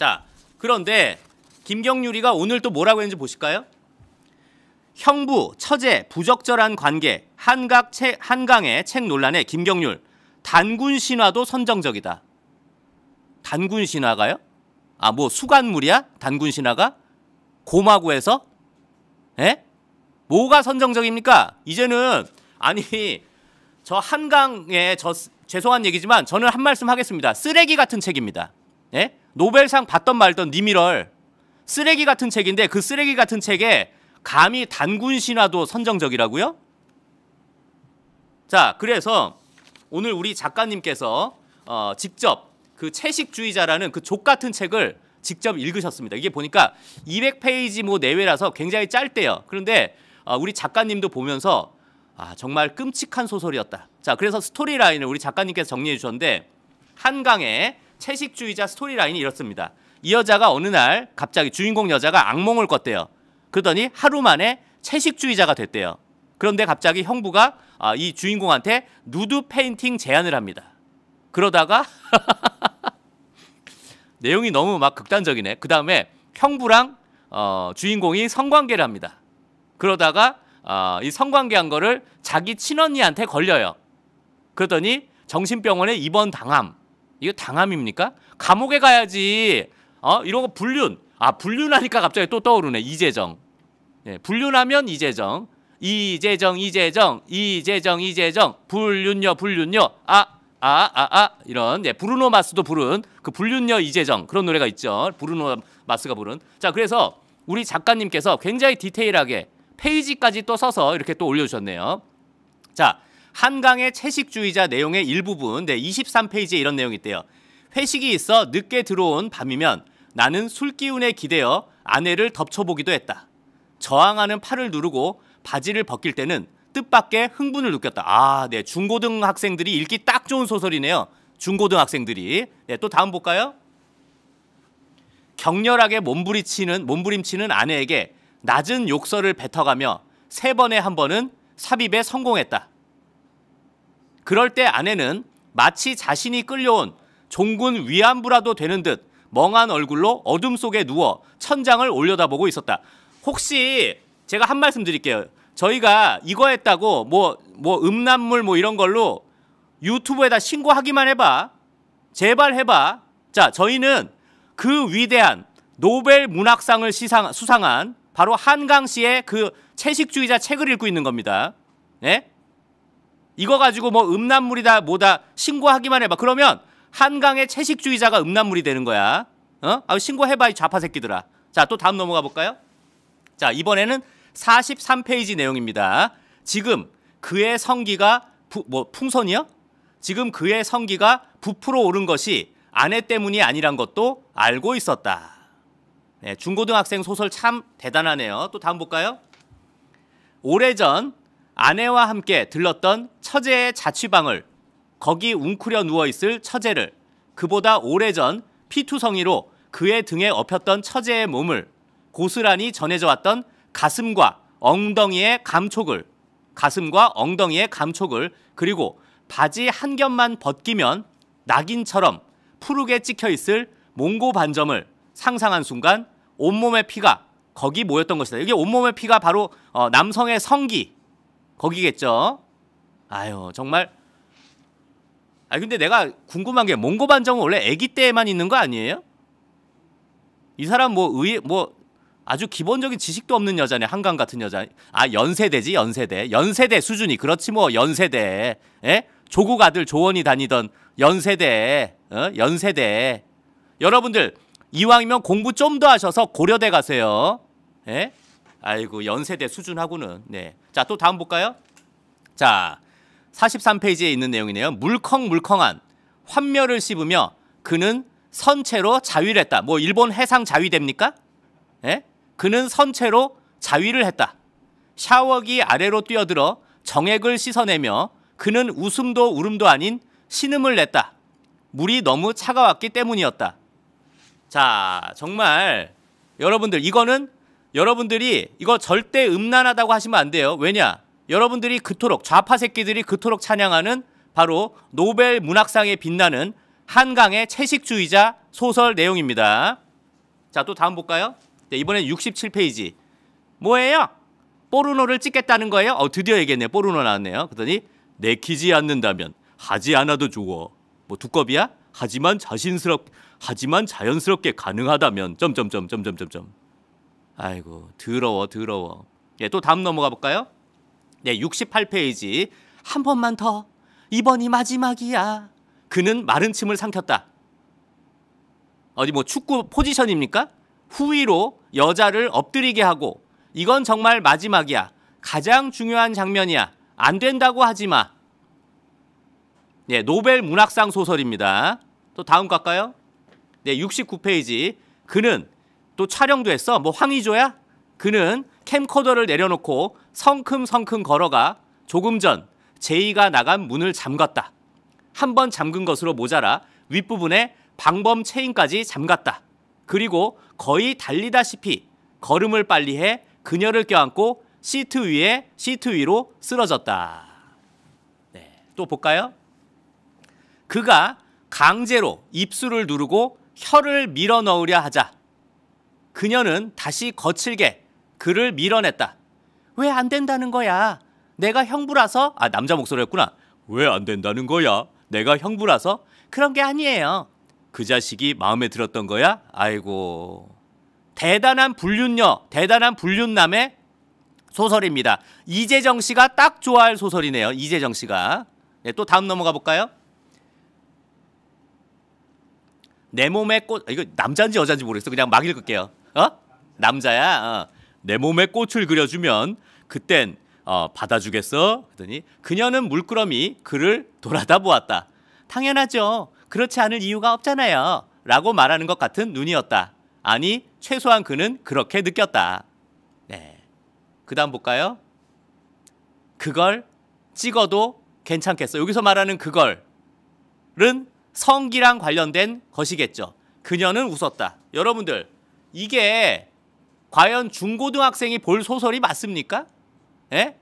자, 그런데 김경률이가 오늘 또 뭐라고 했는지 보실까요? 형부, 처제, 부적절한 관계, 한각 채, 한강의 책 논란에 김경률, 단군 신화도 선정적이다. 단군 신화가요? 아, 뭐 수간물이야? 단군 신화가? 고마구에서? 에? 뭐가 선정적입니까? 이제는 아니 저 한강에 저 죄송한 얘기지만 저는 한 말씀 하겠습니다. 쓰레기 같은 책입니다. 예? 노벨상 받던 말던 니미럴 쓰레기 같은 책인데 그 쓰레기 같은 책에 감히 단군 신화도 선정적이라고요? 자, 그래서 오늘 우리 작가님께서 어, 직접 그 채식주의자라는 그 족 같은 책을 직접 읽으셨습니다. 이게 보니까 200페이지 뭐 내외라서 굉장히 짧대요. 그런데 어, 우리 작가님도 보면서 아, 정말 끔찍한 소설이었다. 자, 그래서 스토리라인을 우리 작가님께서 정리해 주셨는데 한강에 채식주의자 스토리라인이 이렇습니다. 이 여자가 어느 날 갑자기 주인공 여자가 악몽을 꿨대요. 그러더니 하루 만에 채식주의자가 됐대요. 그런데 갑자기 형부가 아, 이 주인공한테 누드 페인팅 제안을 합니다. 그러다가 내용이 너무 막 극단적이네. 그 다음에 형부랑 어, 주인공이 성관계를 합니다. 그러다가 어, 이 성관계한 거를 자기 친언니한테 걸려요. 그러더니 정신병원에 입원 당함. 이거 당함입니까? 감옥에 가야지. 어? 이러고 불륜. 아, 불륜하니까 갑자기 또 떠오르네. 이재정. 예, 불륜하면 이재정. 이재정, 이재정, 이재정, 이재정. 불륜녀, 불륜녀. 아, 아, 아, 아. 이런. 예, 브루노 마스도 부른 그 불륜녀 이재정. 그런 노래가 있죠. 브루노 마스가 부른. 자, 그래서 우리 작가님께서 굉장히 디테일하게 페이지까지 또 써서 이렇게 또 올려주셨네요. 자, 한강의 채식주의자 내용의 일부분 네, 23페이지에 이런 내용이 있대요. 회식이 있어 늦게 들어온 밤이면 나는 술기운에 기대어 아내를 덮쳐보기도 했다. 저항하는 팔을 누르고 바지를 벗길 때는 뜻밖의 흥분을 느꼈다. 아, 네. 중고등 학생들이 읽기 딱 좋은 소설이네요. 중고등 학생들이. 네, 또 다음 볼까요? 격렬하게 몸부림치는 몸부림치는 아내에게 낮은 욕설을 뱉어가며 세 번에 한 번은 삽입에 성공했다. 그럴 때 아내는 마치 자신이 끌려온 종군 위안부라도 되는 듯 멍한 얼굴로 어둠 속에 누워 천장을 올려다보고 있었다. 혹시 제가 한 말씀 드릴게요. 저희가 이거 했다고 뭐뭐 뭐 음란물 뭐 이런 걸로 유튜브에다 신고하기만 해봐. 제발 해봐. 자, 저희는 그 위대한 노벨 문학상을 시상, 수상한 바로 한강 씨의 그 채식주의자 책을 읽고 있는 겁니다. 네? 이거 가지고 뭐 음란물이다 뭐다 신고하기만 해봐. 그러면 한강의 채식주의자가 음란물이 되는 거야. 어? 아, 신고해봐 이 좌파 새끼들아. 자, 또 다음 넘어가 볼까요? 자, 이번에는 43페이지 내용입니다. 지금 그의 성기가 부, 뭐 풍선이요? 지금 그의 성기가 부풀어 오른 것이 아내 때문이 아니란 것도 알고 있었다. 네, 중고등학생 소설 참 대단하네요. 또 다음 볼까요? 오래전 아내와 함께 들렀던 처제의 자취방을 거기 웅크려 누워있을 처제를 그보다 오래전 피투성이로 그의 등에 엎혔던 처제의 몸을 고스란히 전해져 왔던 가슴과 엉덩이의 감촉을 가슴과 엉덩이의 감촉을 그리고 바지 한 겹만 벗기면 낙인처럼 푸르게 찍혀 있을 몽고 반점을 상상한 순간 온몸의 피가 거기 모였던 것이다. 이게 온몸의 피가 바로 어, 남성의 성기 거기겠죠. 아유 정말. 아 근데 내가 궁금한 게 몽고 반정은 원래 아기 때만 있는 거 아니에요? 이 사람 뭐 의뭐 뭐 아주 기본적인 지식도 없는 여자네 한강 같은 여자. 아 연세대지 연세대 연세대 수준이 그렇지 뭐 연세대. 에? 예? 조국 아들 조원이 다니던 연세대 어? 연세대 여러분들 이왕이면 공부 좀 더 하셔서 고려대 가세요. 에? 예? 아이고 연세대 수준하고는 네. 자, 또 다음 볼까요? 자, 43페이지에 있는 내용이네요. 물컹물컹한 환멸을 씹으며 그는 선체로 자위를 했다. 뭐 일본 해상 자위 됩니까? 예? 그는 선체로 자위를 했다. 샤워기 아래로 뛰어들어 정액을 씻어내며 그는 웃음도 울음도 아닌 신음을 냈다. 물이 너무 차가웠기 때문이었다. 자, 정말 여러분들 이거는 여러분들이 이거 절대 음란하다고 하시면 안 돼요. 왜냐? 여러분들이 그토록 좌파 새끼들이 그토록 찬양하는 바로 노벨 문학상에 빛나는 한강의 채식주의자 소설 내용입니다. 자, 또 다음 볼까요? 네, 이번엔 67페이지. 뭐예요? 포르노를 찍겠다는 거예요? 어, 드디어 얘기했네. 포르노 나왔네요. 그러더니 내키지 않는다면 하지 않아도 좋아. 뭐 두꺼비야? 하지만 자신스럽 하지만 자연스럽게 가능하다면 점점점점점점점. 아이고 더러워 더러워. 예, 또 다음 넘어가 볼까요? 네, 68페이지. 한 번만 더. 이번이 마지막이야. 그는 마른 침을 삼켰다. 어디 뭐 축구 포지션입니까? 후위로 여자를 엎드리게 하고 이건 정말 마지막이야. 가장 중요한 장면이야. 안 된다고 하지 마. 예, 노벨 문학상 소설입니다. 또 다음 갈까요? 네, 69페이지. 그는 또 촬영도 했어. 뭐 황의조야? 그는 캠코더를 내려놓고 성큼성큼 걸어가 조금 전 제이가 나간 문을 잠갔다. 한 번 잠근 것으로 모자라 윗부분에 방범 체인까지 잠갔다. 그리고 거의 달리다시피 걸음을 빨리해 그녀를 껴안고 시트 위에 시트 위로 쓰러졌다. 네, 또 볼까요? 그가 강제로 입술을 누르고 혀를 밀어 넣으려 하자 그녀는 다시 거칠게 그를 밀어냈다. 왜 안 된다는 거야? 내가 형부라서 아 남자 목소리였구나. 왜 안 된다는 거야? 내가 형부라서 그런 게 아니에요. 그 자식이 마음에 들었던 거야? 아이고. 대단한 불륜녀, 대단한 불륜남의 소설입니다. 이재정 씨가 딱 좋아할 소설이네요. 이재정 씨가. 네, 또 다음 넘어가 볼까요? 내 몸에 꽃 아, 이거 남자인지 여자인지 모르겠어. 그냥 막 읽을게요. 어? 남자야. 어. 내 몸에 꽃을 그려주면 그땐 어, 받아주겠어? 그랬더니 그녀는 물끄러미 그를 돌아다 보았다. 당연하죠. 그렇지 않을 이유가 없잖아요. 라고 말하는 것 같은 눈이었다. 아니, 최소한 그는 그렇게 느꼈다. 네. 그 다음 볼까요? 그걸 찍어도 괜찮겠어. 여기서 말하는 그걸은 성기랑 관련된 것이겠죠. 그녀는 웃었다. 여러분들, 이게 과연 중고등학생이 볼 소설이 맞습니까? 에? 예?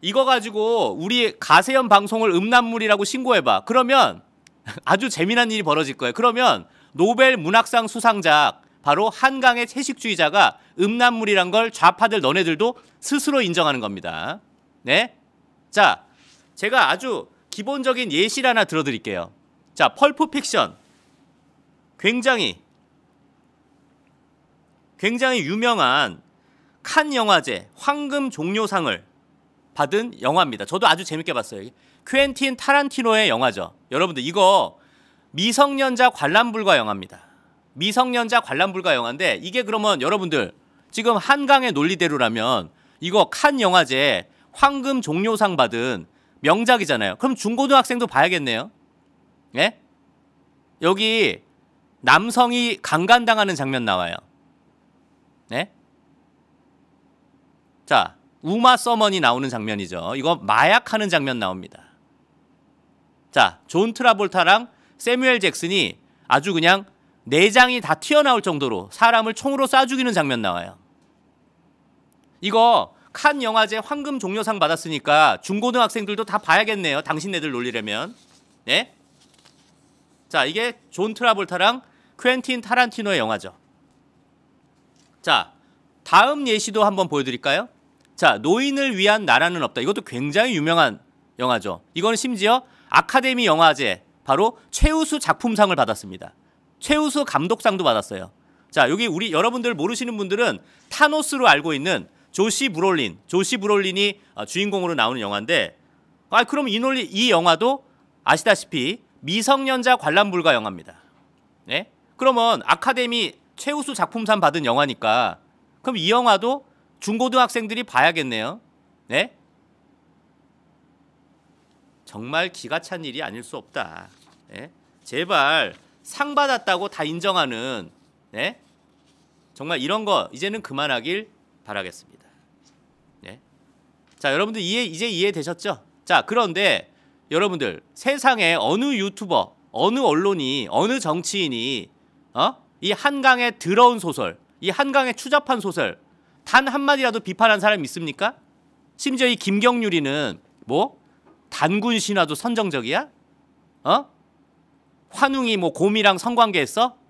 이거 가지고 우리 가세현 방송을 음란물이라고 신고해봐. 그러면 아주 재미난 일이 벌어질 거예요. 그러면 노벨 문학상 수상작 바로 한강의 채식주의자가 음란물이란 걸 좌파들 너네들도 스스로 인정하는 겁니다. 네? 자, 제가 아주 기본적인 예시를 하나 들어드릴게요. 자, 펄프 픽션. 굉장히 굉장히 유명한 칸 영화제 황금 종료상을 받은 영화입니다. 저도 아주 재밌게 봤어요. 퀸틴 타란티노의 영화죠. 여러분들 이거 미성년자 관람 불가 영화입니다. 미성년자 관람 불가 영화인데 이게 그러면 여러분들 지금 한강의 논리대로라면 이거 칸 영화제 황금 종료상 받은 명작이잖아요. 그럼 중고등학생도 봐야겠네요. 예? 여기 남성이 강간당하는 장면 나와요. 네? 자, 우마 서먼이 나오는 장면이죠. 이거 마약하는 장면 나옵니다. 자, 존 트라볼타랑 세뮤엘 잭슨이 아주 그냥 내장이 다 튀어나올 정도로 사람을 총으로 쏴 죽이는 장면 나와요. 이거 칸 영화제 황금 종려상 받았으니까 중고등학생들도 다 봐야겠네요. 당신네들 놀리려면. 네? 자, 이게 존 트라볼타랑 퀸틴 타란티노의 영화죠. 자, 다음 예시도 한번 보여드릴까요? 자, 노인을 위한 나라는 없다. 이것도 굉장히 유명한 영화죠. 이건 심지어 아카데미 영화제 바로 최우수 작품상을 받았습니다. 최우수 감독상도 받았어요. 자, 여기 우리 여러분들 모르시는 분들은 타노스로 알고 있는 조시 브롤린, 조시 브롤린이 어, 주인공으로 나오는 영화인데, 아, 그럼 이 논리, 이 영화도 아시다시피 미성년자 관람 불가 영화입니다. 네? 그러면 아카데미 최우수 작품상 받은 영화니까 그럼 이 영화도 중고등학생들이 봐야겠네요. 네? 정말 기가 찬 일이 아닐 수 없다. 네? 제발 상 받았다고 다 인정하는 네? 정말 이런 거 이제는 그만하길 바라겠습니다. 네? 자, 여러분들 이해 이제 이해되셨죠? 자, 그런데 여러분들 세상에 어느 유튜버, 어느 언론이, 어느 정치인이 어? 이 한강에 들어온 소설, 이 한강에 추잡한 소설 단 한마디라도 비판한 사람 있습니까? 심지어 이 김경률이는 뭐 단군 신화도 선정적이야? 어? 환웅이 뭐 곰이랑 성관계했어?